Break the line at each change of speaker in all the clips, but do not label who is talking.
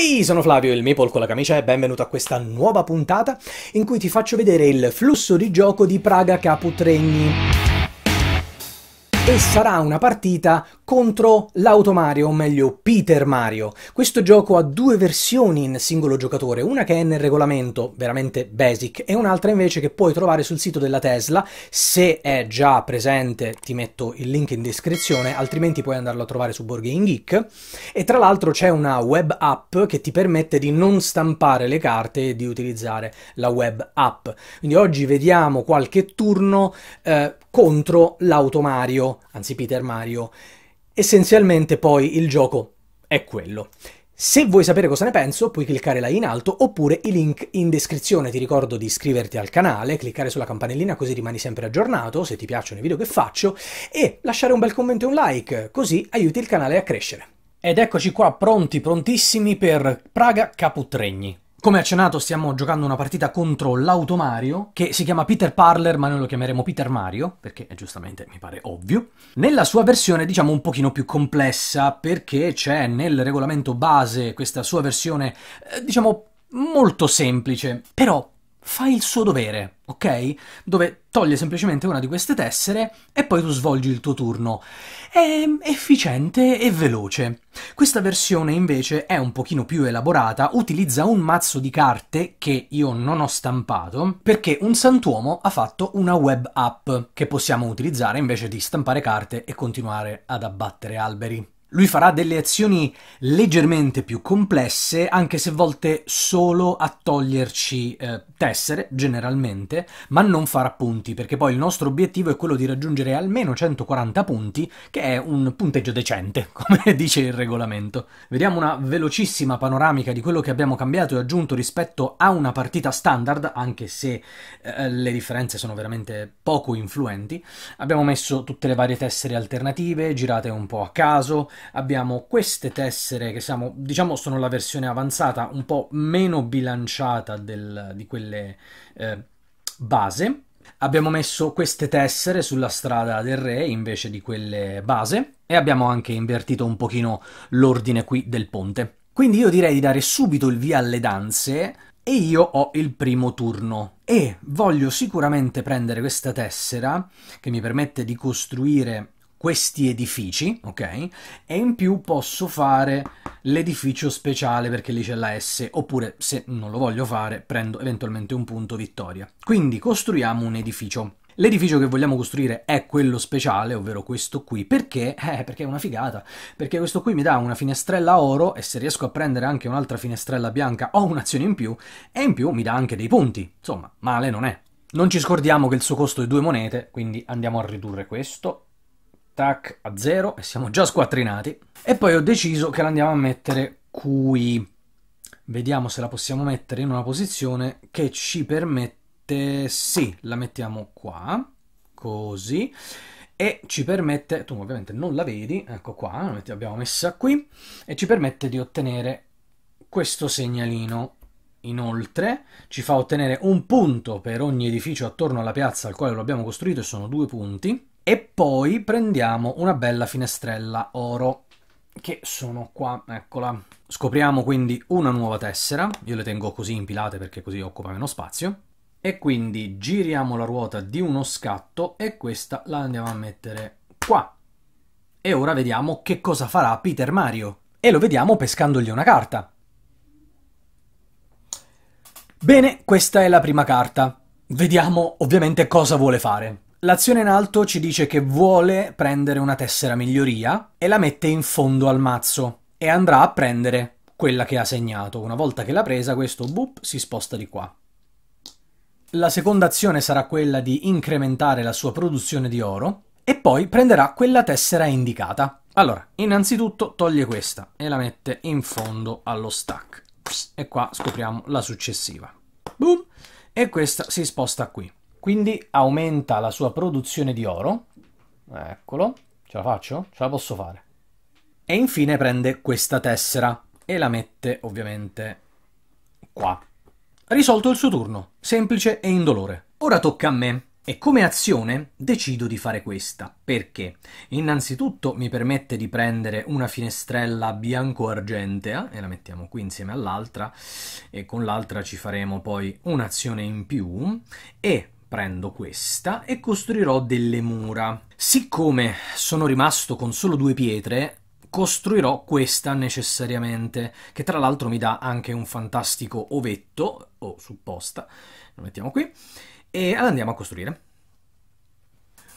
Ehi, sono Flavio il Maple con la camicia e benvenuto a questa nuova puntata in cui ti faccio vedere il flusso di gioco di Praga Caputregni e sarà una partita contro l'Auto Mario, o meglio Peter Mario. Questo gioco ha due versioni in singolo giocatore, una che è nel regolamento, veramente basic, e un'altra invece che puoi trovare sul sito della Tesla. Se è già presente ti metto il link in descrizione, altrimenti puoi andarlo a trovare su Board Geek. E tra l'altro c'è una web app che ti permette di non stampare le carte e di utilizzare la web app. Quindi oggi vediamo qualche turno eh, contro l'Auto Mario, anzi Peter Mario. Essenzialmente poi il gioco è quello. Se vuoi sapere cosa ne penso, puoi cliccare là in alto oppure i link in descrizione. Ti ricordo di iscriverti al canale, cliccare sulla campanellina così rimani sempre aggiornato se ti piacciono i video che faccio e lasciare un bel commento e un like, così aiuti il canale a crescere. Ed eccoci qua pronti, prontissimi per Praga Caputregni. Come accennato stiamo giocando una partita contro l'Automario, che si chiama Peter Parler, ma noi lo chiameremo Peter Mario, perché giustamente mi pare ovvio. Nella sua versione diciamo un pochino più complessa, perché c'è nel regolamento base questa sua versione, eh, diciamo, molto semplice, però fa il suo dovere, ok? Dove toglie semplicemente una di queste tessere e poi tu svolgi il tuo turno. È efficiente e veloce. Questa versione invece è un pochino più elaborata, utilizza un mazzo di carte che io non ho stampato, perché un santuomo ha fatto una web app che possiamo utilizzare invece di stampare carte e continuare ad abbattere alberi. Lui farà delle azioni leggermente più complesse, anche se volte solo a toglierci eh, tessere, generalmente, ma non farà punti, perché poi il nostro obiettivo è quello di raggiungere almeno 140 punti, che è un punteggio decente, come dice il regolamento. Vediamo una velocissima panoramica di quello che abbiamo cambiato e aggiunto rispetto a una partita standard, anche se eh, le differenze sono veramente poco influenti. Abbiamo messo tutte le varie tessere alternative, girate un po' a caso, abbiamo queste tessere che siamo, diciamo sono la versione avanzata, un po' meno bilanciata del, di quelle eh, base. Abbiamo messo queste tessere sulla strada del re invece di quelle base e abbiamo anche invertito un pochino l'ordine qui del ponte. Quindi io direi di dare subito il via alle danze e io ho il primo turno e voglio sicuramente prendere questa tessera che mi permette di costruire questi edifici, ok? E in più posso fare l'edificio speciale perché lì c'è la S, oppure se non lo voglio fare prendo eventualmente un punto vittoria. Quindi costruiamo un edificio. L'edificio che vogliamo costruire è quello speciale, ovvero questo qui, perché? Eh, perché è una figata, perché questo qui mi dà una finestrella oro e se riesco a prendere anche un'altra finestrella bianca ho un'azione in più e in più mi dà anche dei punti, insomma, male non è. Non ci scordiamo che il suo costo è due monete, quindi andiamo a ridurre questo tac, a zero e siamo già squattrinati. E poi ho deciso che la andiamo a mettere qui. Vediamo se la possiamo mettere in una posizione che ci permette... Sì, la mettiamo qua, così, e ci permette... Tu ovviamente non la vedi, ecco qua, l'abbiamo messa qui, e ci permette di ottenere questo segnalino. Inoltre ci fa ottenere un punto per ogni edificio attorno alla piazza al quale lo abbiamo costruito e sono due punti poi prendiamo una bella finestrella oro che sono qua, eccola. Scopriamo quindi una nuova tessera, io le tengo così impilate perché così occupa meno spazio. E quindi giriamo la ruota di uno scatto e questa la andiamo a mettere qua. E ora vediamo che cosa farà Peter Mario. E lo vediamo pescandogli una carta. Bene, questa è la prima carta. Vediamo ovviamente cosa vuole fare. L'azione in alto ci dice che vuole prendere una tessera miglioria e la mette in fondo al mazzo e andrà a prendere quella che ha segnato. Una volta che l'ha presa, questo boop si sposta di qua. La seconda azione sarà quella di incrementare la sua produzione di oro e poi prenderà quella tessera indicata. Allora, innanzitutto toglie questa e la mette in fondo allo stack. E qua scopriamo la successiva. Boom! E questa si sposta qui. Quindi aumenta la sua produzione di oro. Eccolo. Ce la faccio? Ce la posso fare. E infine prende questa tessera e la mette ovviamente qua. Risolto il suo turno, semplice e indolore. Ora tocca a me. E come azione decido di fare questa, perché innanzitutto mi permette di prendere una finestrella bianco-argentea, eh, e la mettiamo qui insieme all'altra, e con l'altra ci faremo poi un'azione in più, e prendo questa e costruirò delle mura. Siccome sono rimasto con solo due pietre, costruirò questa necessariamente, che tra l'altro mi dà anche un fantastico ovetto, o supposta, lo mettiamo qui, e andiamo a costruire.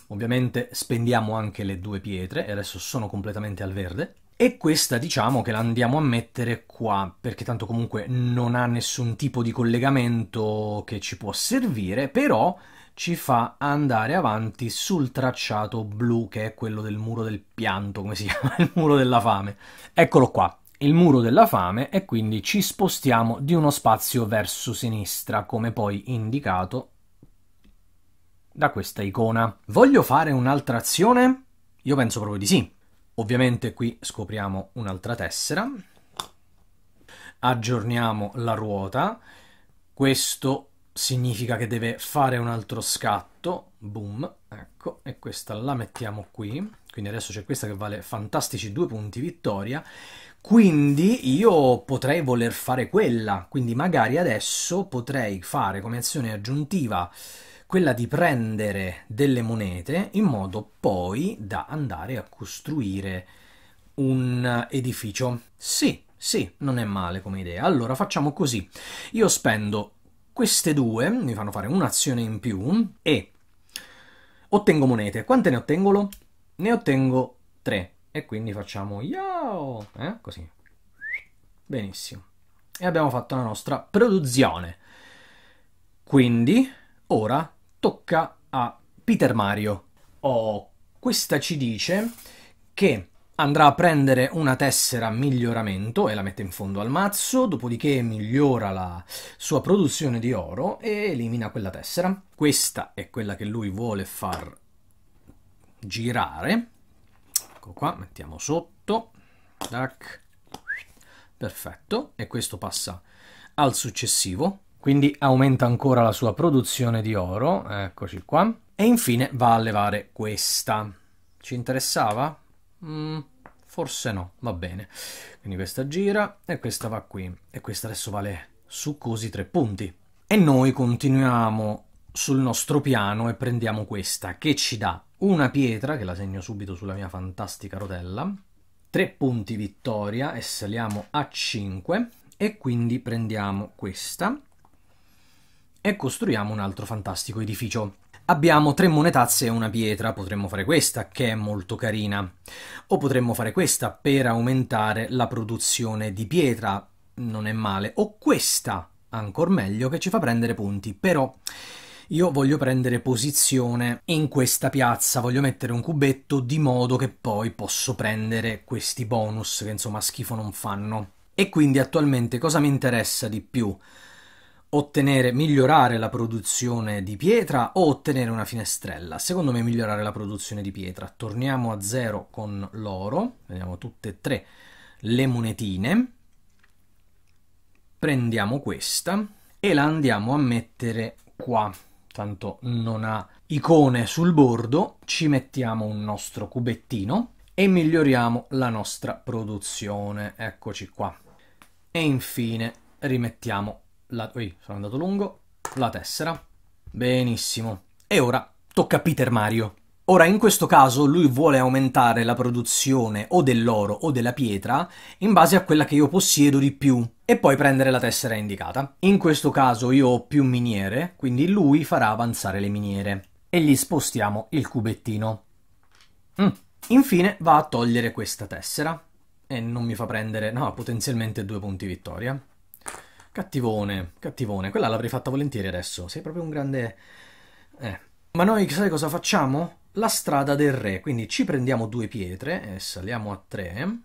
Ovviamente spendiamo anche le due pietre, e adesso sono completamente al verde. E questa diciamo che la andiamo a mettere qua, perché tanto comunque non ha nessun tipo di collegamento che ci può servire, però ci fa andare avanti sul tracciato blu, che è quello del muro del pianto, come si chiama, il muro della fame. Eccolo qua, il muro della fame, e quindi ci spostiamo di uno spazio verso sinistra, come poi indicato da questa icona. Voglio fare un'altra azione? Io penso proprio di sì. Ovviamente qui scopriamo un'altra tessera, aggiorniamo la ruota, questo significa che deve fare un altro scatto, boom, ecco, e questa la mettiamo qui, quindi adesso c'è questa che vale fantastici due punti vittoria, quindi io potrei voler fare quella, quindi magari adesso potrei fare come azione aggiuntiva quella di prendere delle monete in modo poi da andare a costruire un edificio. Sì, sì, non è male come idea. Allora facciamo così. Io spendo queste due, mi fanno fare un'azione in più e ottengo monete. Quante ne ottengo? Ne ottengo tre. E quindi facciamo yo, eh? così. Benissimo. E abbiamo fatto la nostra produzione. Quindi ora tocca a Peter Mario. Oh, questa ci dice che andrà a prendere una tessera miglioramento e la mette in fondo al mazzo, dopodiché migliora la sua produzione di oro e elimina quella tessera. Questa è quella che lui vuole far girare. Ecco qua, mettiamo sotto. Tac. Perfetto, e questo passa al successivo quindi aumenta ancora la sua produzione di oro, eccoci qua, e infine va a levare questa. Ci interessava? Mm, forse no, va bene. Quindi questa gira e questa va qui, e questa adesso vale succosi tre punti. E noi continuiamo sul nostro piano e prendiamo questa, che ci dà una pietra, che la segno subito sulla mia fantastica rotella, tre punti vittoria e saliamo a 5, e quindi prendiamo questa, e costruiamo un altro fantastico edificio. Abbiamo tre monetazze e una pietra, potremmo fare questa che è molto carina, o potremmo fare questa per aumentare la produzione di pietra, non è male, o questa, ancora meglio, che ci fa prendere punti, però io voglio prendere posizione in questa piazza, voglio mettere un cubetto di modo che poi posso prendere questi bonus che insomma schifo non fanno. E quindi attualmente cosa mi interessa di più? ottenere, migliorare la produzione di pietra o ottenere una finestrella. Secondo me migliorare la produzione di pietra. Torniamo a zero con l'oro, vediamo tutte e tre le monetine. Prendiamo questa e la andiamo a mettere qua, tanto non ha icone sul bordo, ci mettiamo un nostro cubettino e miglioriamo la nostra produzione. Eccoci qua. E infine rimettiamo la, ui, sono andato lungo, la tessera. Benissimo. E ora tocca a Peter Mario. Ora in questo caso lui vuole aumentare la produzione o dell'oro o della pietra in base a quella che io possiedo di più e poi prendere la tessera indicata. In questo caso io ho più miniere, quindi lui farà avanzare le miniere e gli spostiamo il cubettino. Mm. Infine va a togliere questa tessera e non mi fa prendere, no, potenzialmente due punti vittoria. Cattivone, cattivone. Quella l'avrei fatta volentieri adesso. Sei proprio un grande... Eh. Ma noi sai cosa facciamo? La strada del re. Quindi ci prendiamo due pietre e saliamo a tre.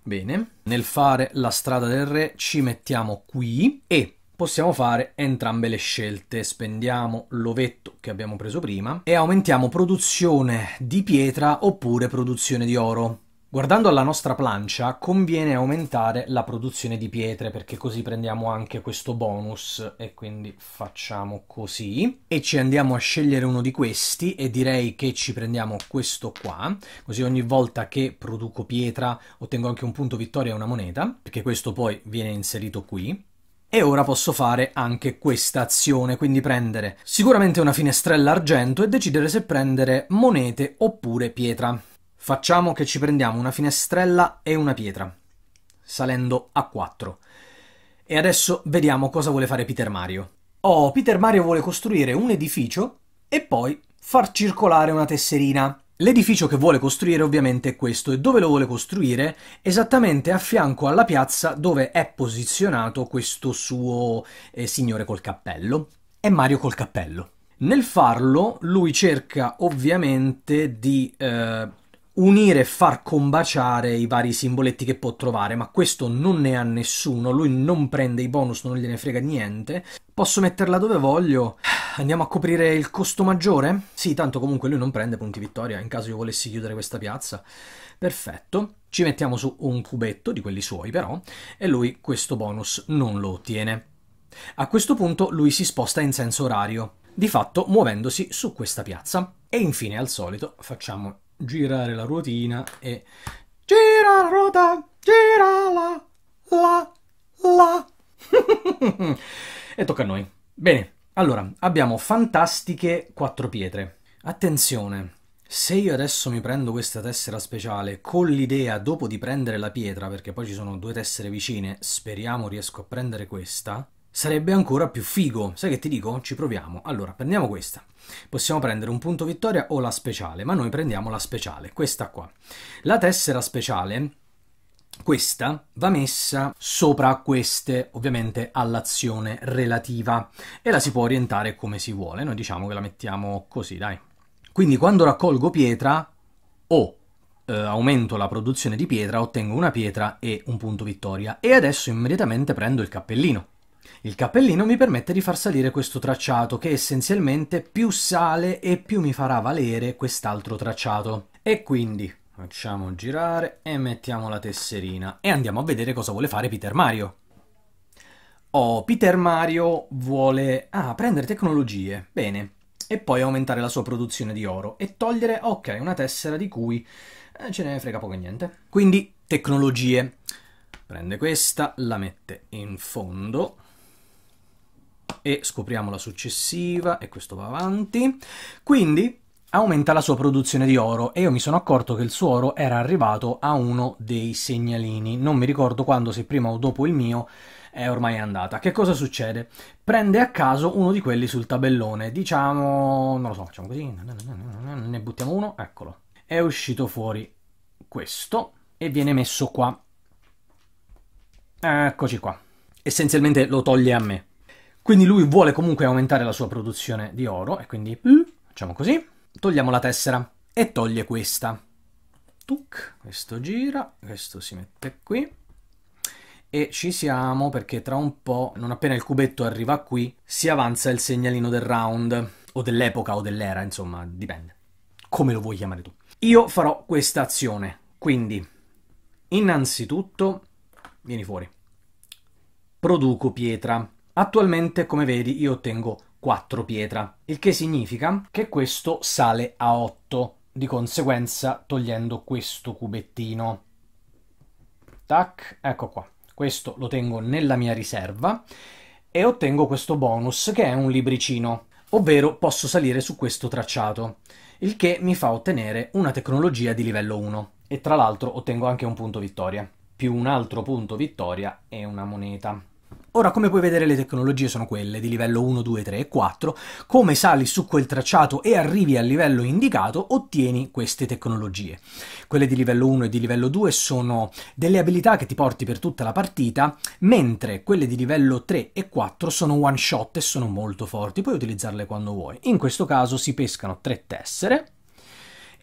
Bene. Nel fare la strada del re ci mettiamo qui e possiamo fare entrambe le scelte. Spendiamo l'ovetto che abbiamo preso prima e aumentiamo produzione di pietra oppure produzione di oro. Guardando alla nostra plancia conviene aumentare la produzione di pietre perché così prendiamo anche questo bonus e quindi facciamo così e ci andiamo a scegliere uno di questi e direi che ci prendiamo questo qua così ogni volta che produco pietra ottengo anche un punto vittoria e una moneta perché questo poi viene inserito qui e ora posso fare anche questa azione, quindi prendere sicuramente una finestrella argento e decidere se prendere monete oppure pietra. Facciamo che ci prendiamo una finestrella e una pietra, salendo a 4. E adesso vediamo cosa vuole fare Peter Mario. Oh, Peter Mario vuole costruire un edificio e poi far circolare una tesserina. L'edificio che vuole costruire ovviamente è questo e dove lo vuole costruire? Esattamente a fianco alla piazza dove è posizionato questo suo eh, signore col cappello. È Mario col cappello. Nel farlo lui cerca ovviamente di eh, unire e far combaciare i vari simboletti che può trovare, ma questo non ne ha nessuno, lui non prende i bonus, non gliene frega niente. Posso metterla dove voglio? Andiamo a coprire il costo maggiore? Sì, tanto comunque lui non prende punti vittoria in caso io volessi chiudere questa piazza. Perfetto. Ci mettiamo su un cubetto di quelli suoi però e lui questo bonus non lo ottiene. A questo punto lui si sposta in senso orario, di fatto muovendosi su questa piazza. E infine, al solito, facciamo girare la ruotina e gira la ruota, gira la, la, la. e tocca a noi. Bene, allora, abbiamo fantastiche quattro pietre. Attenzione, se io adesso mi prendo questa tessera speciale con l'idea dopo di prendere la pietra, perché poi ci sono due tessere vicine, speriamo riesco a prendere questa, sarebbe ancora più figo. Sai che ti dico? Ci proviamo. Allora, prendiamo questa. Possiamo prendere un punto vittoria o la speciale, ma noi prendiamo la speciale, questa qua. La tessera speciale, questa, va messa sopra queste, ovviamente, all'azione relativa e la si può orientare come si vuole. Noi diciamo che la mettiamo così, dai. Quindi quando raccolgo pietra o eh, aumento la produzione di pietra, ottengo una pietra e un punto vittoria. E adesso immediatamente prendo il cappellino il cappellino mi permette di far salire questo tracciato che essenzialmente più sale e più mi farà valere quest'altro tracciato. E quindi facciamo girare e mettiamo la tesserina e andiamo a vedere cosa vuole fare Peter Mario. Oh, Peter Mario vuole... Ah, prendere tecnologie. Bene. E poi aumentare la sua produzione di oro e togliere, ok, una tessera di cui eh, ce ne frega poco e niente. Quindi tecnologie. Prende questa, la mette in fondo e scopriamo la successiva e questo va avanti. Quindi aumenta la sua produzione di oro e io mi sono accorto che il suo oro era arrivato a uno dei segnalini, non mi ricordo quando, se prima o dopo il mio, è ormai andata. Che cosa succede? Prende a caso uno di quelli sul tabellone, diciamo, non lo so, facciamo così, ne buttiamo uno, eccolo. È uscito fuori questo e viene messo qua. Eccoci qua. Essenzialmente lo toglie a me. Quindi lui vuole comunque aumentare la sua produzione di oro e quindi mm, facciamo così. Togliamo la tessera e toglie questa. Tuc, questo gira, questo si mette qui. E ci siamo perché tra un po', non appena il cubetto arriva qui, si avanza il segnalino del round, o dell'epoca o dell'era, insomma, dipende. Come lo vuoi chiamare tu. Io farò questa azione, quindi innanzitutto, vieni fuori, produco pietra Attualmente, come vedi, io ottengo 4 pietra, il che significa che questo sale a 8, di conseguenza togliendo questo cubettino. Tac, ecco qua. Questo lo tengo nella mia riserva e ottengo questo bonus che è un libricino, ovvero posso salire su questo tracciato, il che mi fa ottenere una tecnologia di livello 1 e tra l'altro ottengo anche un punto vittoria, più un altro punto vittoria e una moneta. Ora, come puoi vedere, le tecnologie sono quelle di livello 1, 2, 3 e 4. Come sali su quel tracciato e arrivi al livello indicato, ottieni queste tecnologie. Quelle di livello 1 e di livello 2 sono delle abilità che ti porti per tutta la partita, mentre quelle di livello 3 e 4 sono one shot e sono molto forti, puoi utilizzarle quando vuoi. In questo caso si pescano tre tessere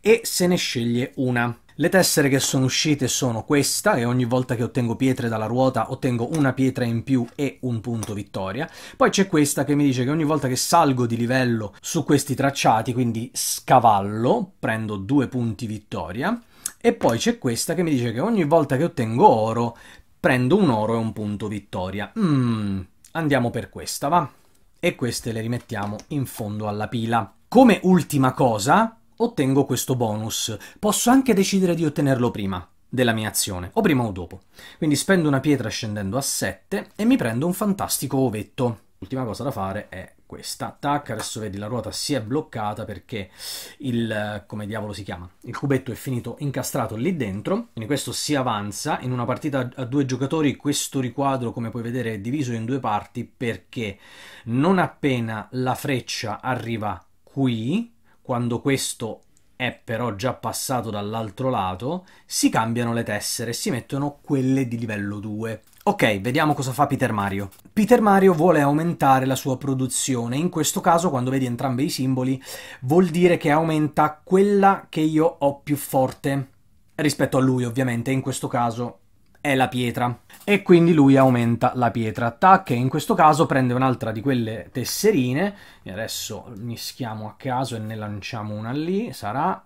e se ne sceglie una. Le tessere che sono uscite sono questa, e ogni volta che ottengo pietre dalla ruota ottengo una pietra in più e un punto vittoria. Poi c'è questa che mi dice che ogni volta che salgo di livello su questi tracciati, quindi scavallo, prendo due punti vittoria. E poi c'è questa che mi dice che ogni volta che ottengo oro prendo un oro e un punto vittoria. Mmm, andiamo per questa, va? E queste le rimettiamo in fondo alla pila. Come ultima cosa, ottengo questo bonus. Posso anche decidere di ottenerlo prima della mia azione, o prima o dopo. Quindi spendo una pietra scendendo a 7 e mi prendo un fantastico ovetto. L'ultima cosa da fare è questa. Tac, adesso vedi la ruota si è bloccata perché il, come diavolo si chiama, il cubetto è finito incastrato lì dentro. Quindi questo si avanza. In una partita a due giocatori questo riquadro, come puoi vedere, è diviso in due parti perché non appena la freccia arriva qui, quando questo è però già passato dall'altro lato, si cambiano le tessere e si mettono quelle di livello 2. Ok, vediamo cosa fa Peter Mario. Peter Mario vuole aumentare la sua produzione, in questo caso quando vedi entrambi i simboli vuol dire che aumenta quella che io ho più forte rispetto a lui ovviamente, in questo caso è la pietra e quindi lui aumenta la pietra attack e in questo caso prende un'altra di quelle tesserine e adesso mischiamo a caso e ne lanciamo una lì sarà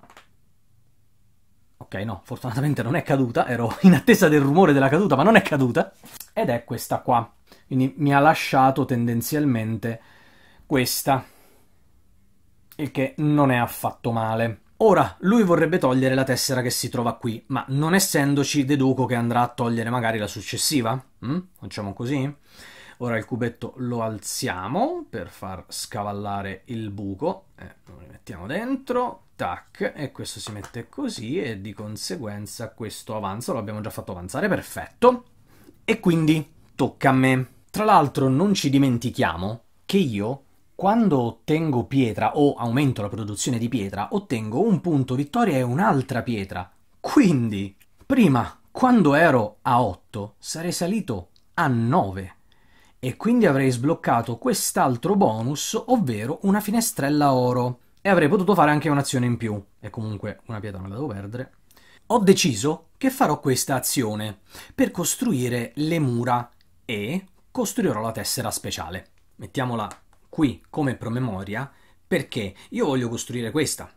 ok no fortunatamente non è caduta ero in attesa del rumore della caduta ma non è caduta ed è questa qua quindi mi ha lasciato tendenzialmente questa il che non è affatto male Ora, lui vorrebbe togliere la tessera che si trova qui, ma non essendoci deduco che andrà a togliere magari la successiva. Mm? Facciamo così? Ora il cubetto lo alziamo per far scavallare il buco, eh, lo rimettiamo dentro, tac, e questo si mette così e di conseguenza questo avanza, lo abbiamo già fatto avanzare, perfetto. E quindi tocca a me. Tra l'altro non ci dimentichiamo che io quando ottengo pietra o aumento la produzione di pietra, ottengo un punto vittoria e un'altra pietra. Quindi, prima, quando ero a 8, sarei salito a 9 e quindi avrei sbloccato quest'altro bonus, ovvero una finestrella oro. E avrei potuto fare anche un'azione in più, e comunque una pietra me la devo perdere. Ho deciso che farò questa azione per costruire le mura e costruirò la tessera speciale. Mettiamola qui come promemoria perché io voglio costruire questa,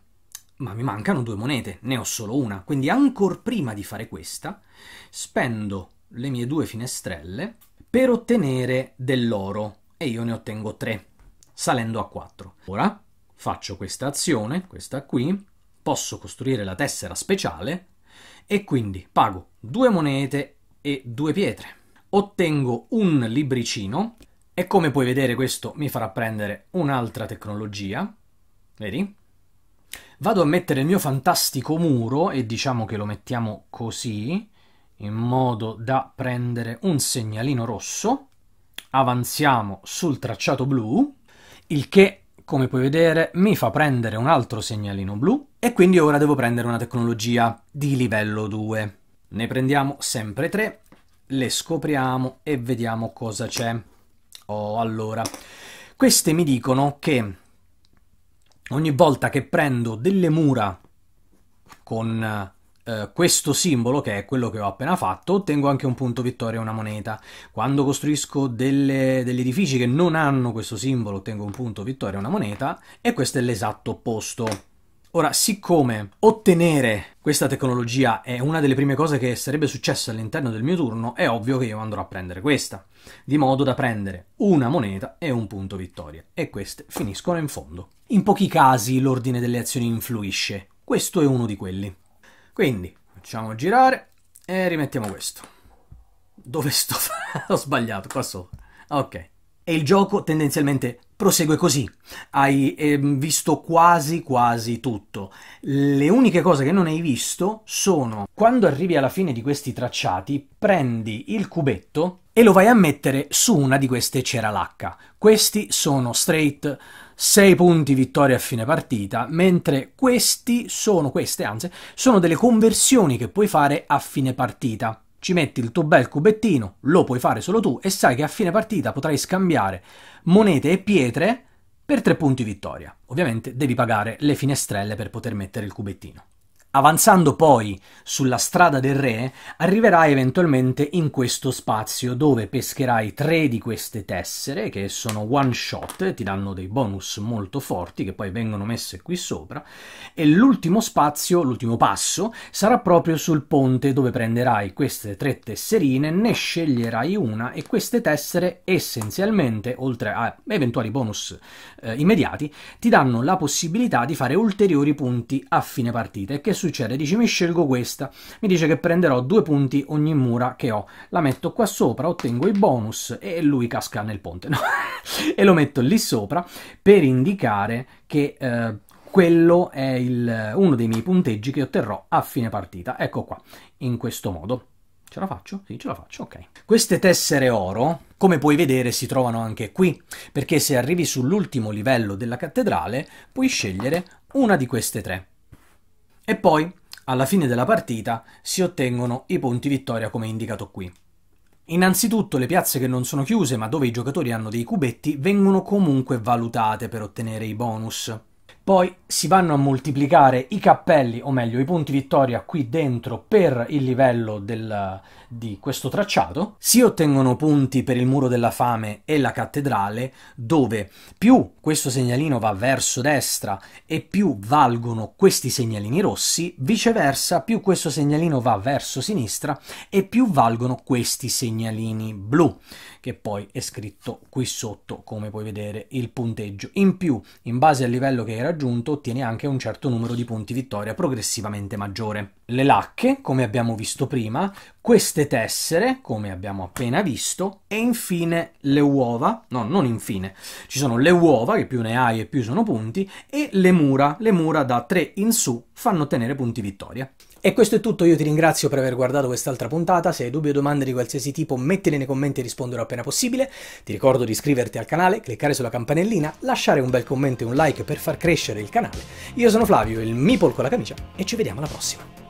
ma mi mancano due monete, ne ho solo una, quindi ancora prima di fare questa spendo le mie due finestrelle per ottenere dell'oro e io ne ottengo tre, salendo a quattro. Ora faccio questa azione, questa qui, posso costruire la tessera speciale e quindi pago due monete e due pietre. Ottengo un libricino e come puoi vedere questo mi farà prendere un'altra tecnologia, vedi? Vado a mettere il mio fantastico muro e diciamo che lo mettiamo così, in modo da prendere un segnalino rosso. Avanziamo sul tracciato blu, il che, come puoi vedere, mi fa prendere un altro segnalino blu e quindi ora devo prendere una tecnologia di livello 2. Ne prendiamo sempre 3, le scopriamo e vediamo cosa c'è. Oh, allora. Queste mi dicono che ogni volta che prendo delle mura con eh, questo simbolo, che è quello che ho appena fatto, ottengo anche un punto vittoria e una moneta. Quando costruisco delle, degli edifici che non hanno questo simbolo, ottengo un punto vittoria e una moneta, e questo è l'esatto opposto. Ora, siccome ottenere questa tecnologia è una delle prime cose che sarebbe successa all'interno del mio turno, è ovvio che io andrò a prendere questa, di modo da prendere una moneta e un punto vittoria, e queste finiscono in fondo. In pochi casi l'ordine delle azioni influisce, questo è uno di quelli. Quindi, facciamo girare e rimettiamo questo. Dove sto? Ho sbagliato, qua sopra. Ok. E il gioco tendenzialmente prosegue così. Hai eh, visto quasi quasi tutto. Le uniche cose che non hai visto sono quando arrivi alla fine di questi tracciati, prendi il cubetto e lo vai a mettere su una di queste ceralacca. Questi sono straight 6 punti vittoria a fine partita, mentre questi sono queste, anzi, sono delle conversioni che puoi fare a fine partita ci metti il tuo bel cubettino, lo puoi fare solo tu e sai che a fine partita potrai scambiare monete e pietre per tre punti vittoria. Ovviamente devi pagare le finestrelle per poter mettere il cubettino. Avanzando poi sulla strada del re, arriverai eventualmente in questo spazio dove pescherai tre di queste tessere che sono one shot, ti danno dei bonus molto forti che poi vengono messe qui sopra e l'ultimo spazio, l'ultimo passo sarà proprio sul ponte dove prenderai queste tre tesserine, ne sceglierai una e queste tessere essenzialmente, oltre a eventuali bonus eh, immediati, ti danno la possibilità di fare ulteriori punti a fine partita che succede? Dici mi scelgo questa, mi dice che prenderò due punti ogni mura che ho, la metto qua sopra, ottengo i bonus e lui casca nel ponte, no? e lo metto lì sopra per indicare che eh, quello è il, eh, uno dei miei punteggi che otterrò a fine partita. Ecco qua, in questo modo. Ce la faccio? Sì, ce la faccio, ok. Queste tessere oro, come puoi vedere, si trovano anche qui, perché se arrivi sull'ultimo livello della cattedrale puoi scegliere una di queste tre e poi alla fine della partita si ottengono i punti vittoria come indicato qui. Innanzitutto le piazze che non sono chiuse ma dove i giocatori hanno dei cubetti vengono comunque valutate per ottenere i bonus. Poi si vanno a moltiplicare i cappelli, o meglio i punti vittoria qui dentro per il livello del, di questo tracciato, si ottengono punti per il muro della fame e la cattedrale, dove più questo segnalino va verso destra e più valgono questi segnalini rossi, viceversa più questo segnalino va verso sinistra e più valgono questi segnalini blu, che poi è scritto qui sotto, come puoi vedere, il punteggio. In più, in base al livello che hai raggiunto, ottieni anche un certo numero di punti vittoria progressivamente maggiore. Le lacche, come abbiamo visto prima, queste queste tessere, come abbiamo appena visto, e infine le uova, no, non infine, ci sono le uova, che più ne hai e più sono punti, e le mura, le mura da 3 in su fanno ottenere punti vittoria. E questo è tutto, io ti ringrazio per aver guardato quest'altra puntata, se hai dubbi o domande di qualsiasi tipo mettili nei commenti e risponderò appena possibile, ti ricordo di iscriverti al canale, cliccare sulla campanellina, lasciare un bel commento e un like per far crescere il canale. Io sono Flavio, il Meeple con la camicia, e ci vediamo alla prossima.